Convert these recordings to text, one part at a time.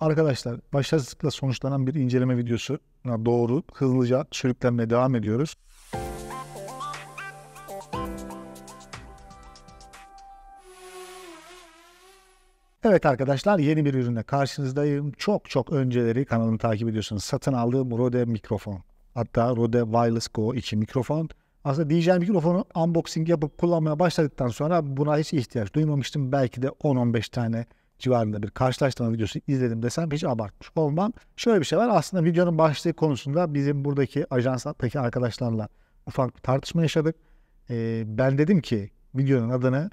Arkadaşlar başarısızlıkla sonuçlanan bir inceleme videosu doğru hızlıca sürüklenmeye devam ediyoruz. Evet arkadaşlar yeni bir ürünle karşınızdayım. Çok çok önceleri kanalımı takip ediyorsunuz. Satın aldığım Rode mikrofon. Hatta Rode Wireless Go 2 mikrofon. Aslında DJI mikrofonu unboxing yapıp kullanmaya başladıktan sonra buna hiç ihtiyaç duymamıştım. Belki de 10-15 tane civarında bir karşılaştırma videosu izledim desem hiç abartmış olmam. Şöyle bir şey var aslında videonun başlığı konusunda bizim buradaki ajanstaki arkadaşlarla ufak bir tartışma yaşadık. Ee, ben dedim ki videonun adını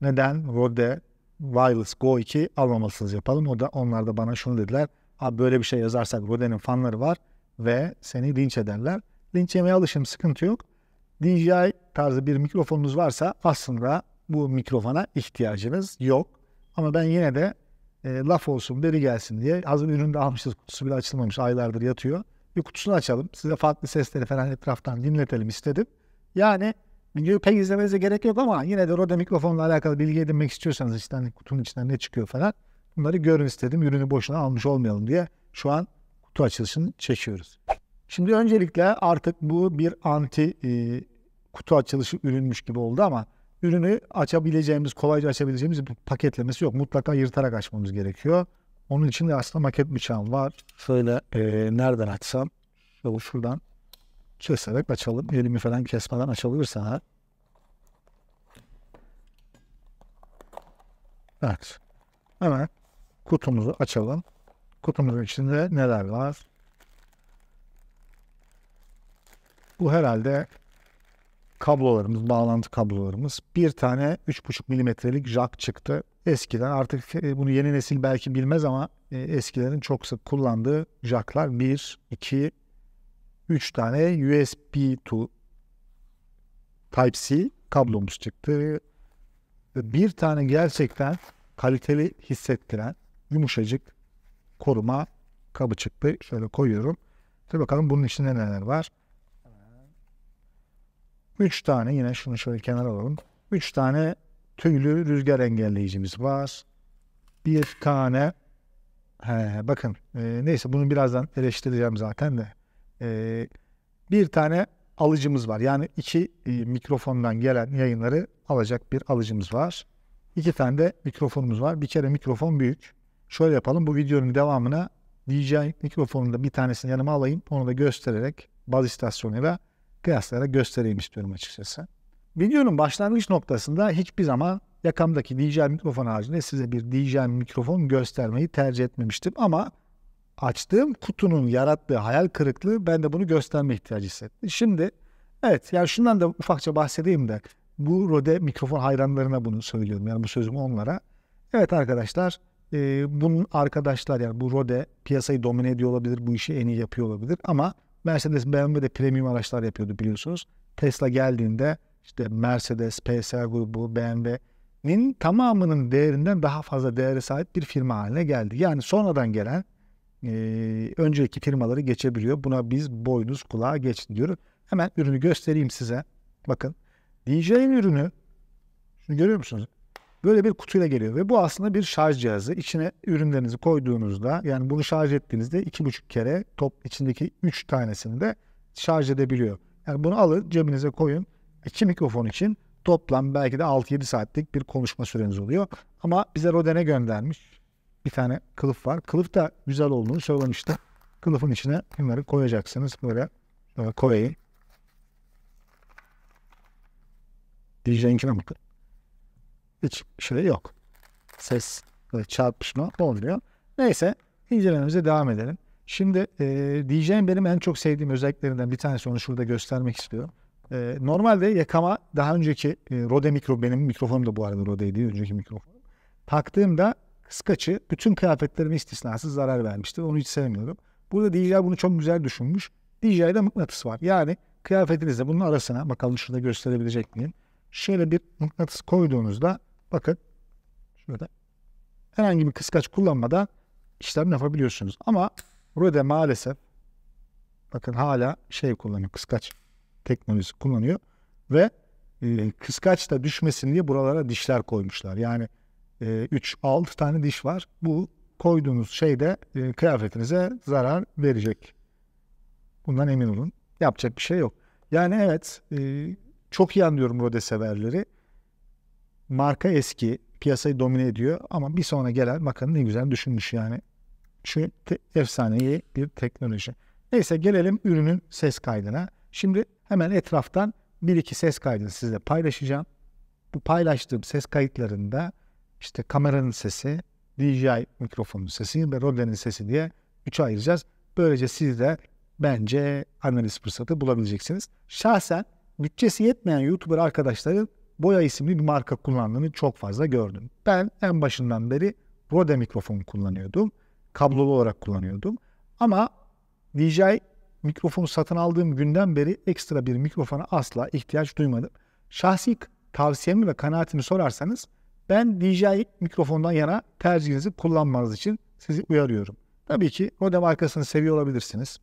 neden Rode Wireless Go 2 almamalısınız yapalım. O da onlar da bana şunu dediler. Abi böyle bir şey yazarsak Rode'nin fanları var ve seni linç ederler. Linç yemeye alışım sıkıntı yok. DJI tarzı bir mikrofonunuz varsa aslında bu mikrofona ihtiyacınız yok. Ama ben yine de e, laf olsun, deri gelsin diye hazır ürünü de almışız. Kutusu bile açılmamış. Aylardır yatıyor. Bir kutusunu açalım. Size farklı sesleri falan etraftan dinletelim istedim. Yani videoyu pek izlemenize gerek yok ama yine de Rode mikrofonla alakalı bilgi edinmek istiyorsanız işte hani kutunun içinden ne çıkıyor falan bunları görün istedim. Ürünü boşuna almış olmayalım diye şu an kutu açılışını çekiyoruz. Şimdi öncelikle artık bu bir anti e, kutu açılışı ürünmüş gibi oldu ama ürünü açabileceğimiz, kolayca açabileceğimiz bir paketlemesi yok. Mutlaka yırtarak açmamız gerekiyor. Onun için de aslında maket bıçağım var. Şöyle e, nereden açsam? Şöyle şuradan keserek açalım. Elimi falan kesmeden açılırsa ha. Evet. Hemen kutumuzu açalım. Kutumuzun içinde neler var? Bu herhalde kablolarımız, bağlantı kablolarımız. Bir tane 3,5 milimetrelik jack çıktı. Eskiden artık e, bunu yeni nesil belki bilmez ama e, eskilerin çok sık kullandığı jacklar 1, 2, 3 tane USB to Type-C kablomuz çıktı. Bir tane gerçekten kaliteli hissettiren yumuşacık koruma kabı çıktı. Şöyle koyuyorum. Dur bakalım bunun içinde neler var. 3 tane yine şunu şöyle kenara alalım. 3 tane tüylü rüzgar engelleyicimiz var. Bir tane he, bakın e, neyse bunu birazdan eleştireceğim zaten de. E, bir tane alıcımız var. Yani iki e, mikrofondan gelen yayınları alacak bir alıcımız var. İki tane de mikrofonumuz var. Bir kere mikrofon büyük. Şöyle yapalım bu videonun devamına DJI mikrofonunda bir tanesini yanıma alayım. Onu da göstererek baz istasyonu ve kıyaslara göstereyim istiyorum açıkçası. Videonun başlangıç noktasında hiçbir zaman yakamdaki DJI mikrofon haricinde size bir DJI mikrofon göstermeyi tercih etmemiştim ama açtığım kutunun yarattığı hayal kırıklığı ben de bunu gösterme ihtiyacı hissettim. Şimdi evet yani şundan da ufakça bahsedeyim de bu Rode mikrofon hayranlarına bunu söylüyorum. Yani bu sözümü onlara. Evet arkadaşlar e, bunun arkadaşlar yani bu Rode piyasayı domine ediyor olabilir. Bu işi en iyi yapıyor olabilir ama Mercedes BMW de premium araçlar yapıyordu biliyorsunuz. Tesla geldiğinde işte Mercedes, PSA grubu, BMW'nin tamamının değerinden daha fazla değere sahip bir firma haline geldi. Yani sonradan gelen e, önceki firmaları geçebiliyor. Buna biz boynuz kulağa geç diyoruz. Hemen ürünü göstereyim size. Bakın DJI'nin ürünü şunu görüyor musunuz? Böyle bir kutuyla geliyor ve bu aslında bir şarj cihazı. İçine ürünlerinizi koyduğunuzda yani bunu şarj ettiğinizde iki buçuk kere top içindeki üç tanesini de şarj edebiliyor. Yani bunu alın cebinize koyun. İki mikrofon için toplam belki de 6-7 saatlik bir konuşma süreniz oluyor. Ama bize Roden'e göndermiş bir tane kılıf var. Kılıf da güzel olduğunu söylemişti. Kılıfın içine bunları koyacaksınız. Böyle, böyle koyayım. DJ'inkine bakın hiç şey yok. Ses çarpışma olmuyor. Neyse incelememize devam edelim. Şimdi e, DJ'in benim en çok sevdiğim özelliklerinden bir tanesi onu şurada göstermek istiyorum. E, normalde yakama daha önceki e, Rode mikro benim mikrofonum da bu arada Rode değil önceki mikrofon. Taktığımda kıskaçı bütün kıyafetlerime istisnasız zarar vermişti. Onu hiç sevmiyorum. Burada DJ bunu çok güzel düşünmüş. DJ'de mıknatıs var. Yani kıyafetinizle bunun arasına bakalım şurada gösterebilecek miyim? Şöyle bir mıknatıs koyduğunuzda Bakın şurada herhangi bir kıskaç kullanmadan işlem yapabiliyorsunuz. Ama burada maalesef bakın hala şey kullanıyor kıskaç teknolojisi kullanıyor ve e, kıskaç da düşmesin diye buralara dişler koymuşlar. Yani 3-6 e, tane diş var. Bu koyduğunuz şeyde e, kıyafetinize zarar verecek. Bundan emin olun. Yapacak bir şey yok. Yani evet e, çok iyi anlıyorum rode severleri marka eski, piyasayı domine ediyor ama bir sonra gelen bakın ne güzel düşünmüş yani. Şu te- efsaneyi bir teknoloji. Neyse gelelim ürünün ses kaydına. Şimdi hemen etraftan bir iki ses kaydını sizle paylaşacağım. Bu paylaştığım ses kayıtlarında işte kameranın sesi, DJI mikrofonun sesi ve Rode'nin sesi diye üçe ayıracağız. Böylece siz de bence analiz fırsatı bulabileceksiniz. Şahsen bütçesi yetmeyen YouTuber arkadaşların Boya isimli bir marka kullandığını çok fazla gördüm. Ben en başından beri Rode mikrofonu kullanıyordum. Kablolu olarak kullanıyordum. Ama DJI mikrofonu satın aldığım günden beri ekstra bir mikrofona asla ihtiyaç duymadım. Şahsi tavsiyemi ve kanaatimi sorarsanız ben DJI mikrofondan yana tercihinizi kullanmanız için sizi uyarıyorum. Tabii ki Rode markasını seviyor olabilirsiniz.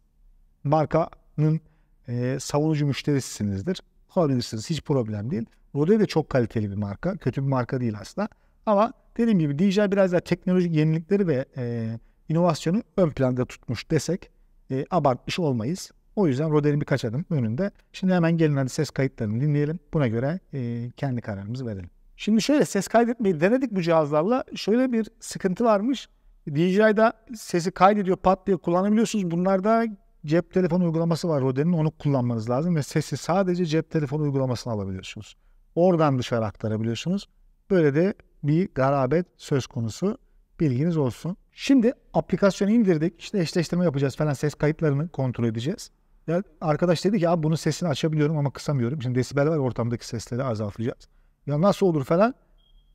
Markanın e, savunucu müşterisinizdir. Alabilirsiniz. Hiç problem değil. Rode de çok kaliteli bir marka. Kötü bir marka değil aslında. Ama dediğim gibi DJI biraz daha teknolojik yenilikleri ve e, inovasyonu ön planda tutmuş desek e, abartmış olmayız. O yüzden Roder'in birkaç adım önünde. Şimdi hemen gelin hadi ses kayıtlarını dinleyelim. Buna göre e, kendi kararımızı verelim. Şimdi şöyle ses kaydetmeyi denedik bu cihazlarla. Şöyle bir sıkıntı varmış. DJI'da sesi kaydediyor pat diye kullanabiliyorsunuz. Bunlarda cep telefonu uygulaması var Rode'nin onu kullanmanız lazım ve sesi sadece cep telefonu uygulamasına alabiliyorsunuz. Oradan dışarı aktarabiliyorsunuz. Böyle de bir garabet söz konusu bilginiz olsun. Şimdi aplikasyonu indirdik. İşte eşleştirme yapacağız falan ses kayıtlarını kontrol edeceğiz. Ya arkadaş dedi ki abi bunun sesini açabiliyorum ama kısamıyorum. Şimdi desibel var ortamdaki sesleri azaltacağız. Ya nasıl olur falan.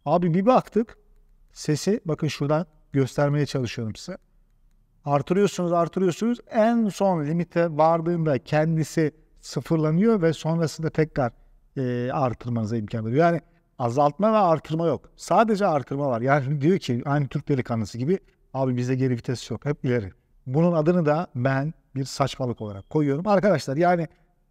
Abi bir baktık. Sesi bakın şuradan göstermeye çalışıyorum size. Artırıyorsunuz, artırıyorsunuz. En son limite vardığında kendisi sıfırlanıyor ve sonrasında tekrar e, artırmanıza imkan veriyor. Yani azaltma ve artırma yok. Sadece artırma var. Yani diyor ki aynı Türk delikanlısı gibi abi bizde geri vites yok. Hep ileri. Bunun adını da ben bir saçmalık olarak koyuyorum. Arkadaşlar yani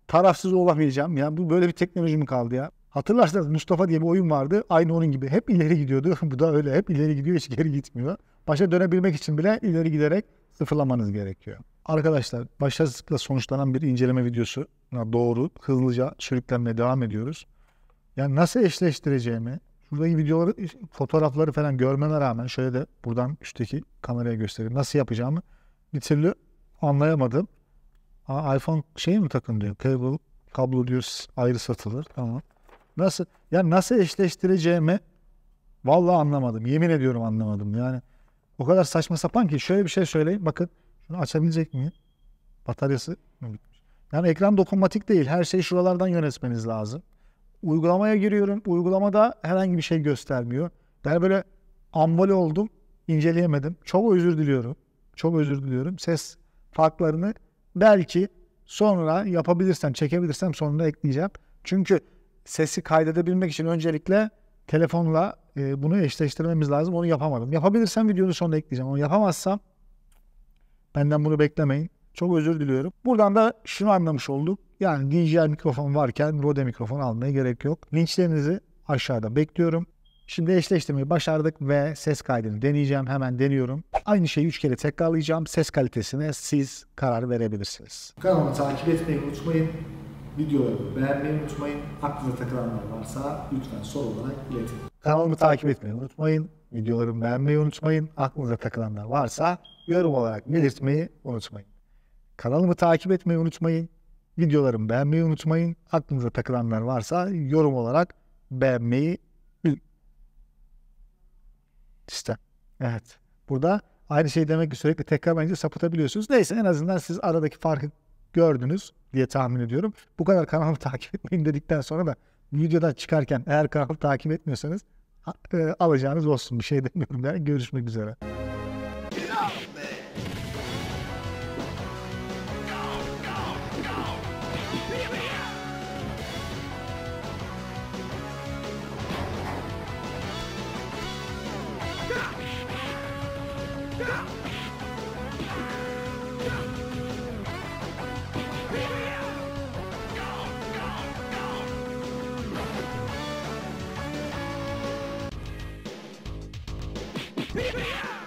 tarafsız olamayacağım. yani bu böyle bir teknoloji mi kaldı ya? Hatırlarsanız Mustafa diye bir oyun vardı. Aynı onun gibi. Hep ileri gidiyordu. bu da öyle. Hep ileri gidiyor. Hiç geri gitmiyor. Başa dönebilmek için bile ileri giderek sıfırlamanız gerekiyor. Arkadaşlar başarısızlıkla sonuçlanan bir inceleme videosu doğru hızlıca sürüklenmeye devam ediyoruz. Yani nasıl eşleştireceğimi şuradaki videoları, fotoğrafları falan görmeme rağmen şöyle de buradan üstteki kameraya göstereyim. Nasıl yapacağımı bir türlü anlayamadım. Aa, iPhone şey mi takın diyor. Cable, kablo diyor ayrı satılır. Tamam. Nasıl? Yani nasıl eşleştireceğimi vallahi anlamadım. Yemin ediyorum anlamadım. Yani o kadar saçma sapan ki şöyle bir şey söyleyeyim. Bakın şunu açabilecek miyim? Bataryası Yani ekran dokunmatik değil. Her şeyi şuralardan yönetmeniz lazım. Uygulamaya giriyorum. Uygulamada herhangi bir şey göstermiyor. Ben böyle ambali oldum. inceleyemedim. Çok özür diliyorum. Çok özür diliyorum. Ses farklarını belki sonra yapabilirsem, çekebilirsem sonra ekleyeceğim. Çünkü sesi kaydedebilmek için öncelikle telefonla e, bunu eşleştirmemiz lazım. Onu yapamadım. Yapabilirsem videonun sonuna ekleyeceğim. Onu yapamazsam benden bunu beklemeyin. Çok özür diliyorum. Buradan da şunu anlamış olduk. Yani DJI mikrofon varken Rode mikrofon almaya gerek yok. Linçlerinizi aşağıda bekliyorum. Şimdi eşleştirmeyi başardık ve ses kaydını deneyeceğim. Hemen deniyorum. Aynı şeyi 3 kere tekrarlayacağım. Ses kalitesine siz karar verebilirsiniz. Kanalımı takip etmeyi unutmayın. Videoları beğenmeyi unutmayın. Aklınıza takılanlar varsa lütfen soru olarak iletin. Kanalımı takip etmeyi unutmayın. Videolarımı beğenmeyi unutmayın. Aklınıza takılanlar varsa yorum olarak belirtmeyi unutmayın. Kanalımı takip etmeyi unutmayın. Videolarımı beğenmeyi unutmayın. Aklınıza takılanlar varsa yorum olarak beğenmeyi işte. Evet. Burada aynı şey demek ki sürekli tekrar bence sapıtabiliyorsunuz. Neyse en azından siz aradaki farkı gördünüz diye tahmin ediyorum. Bu kadar kanalı takip etmeyin dedikten sonra da videodan çıkarken eğer kanalı takip etmiyorsanız e, alacağınız olsun bir şey demiyorum yani görüşmek üzere. Yeah!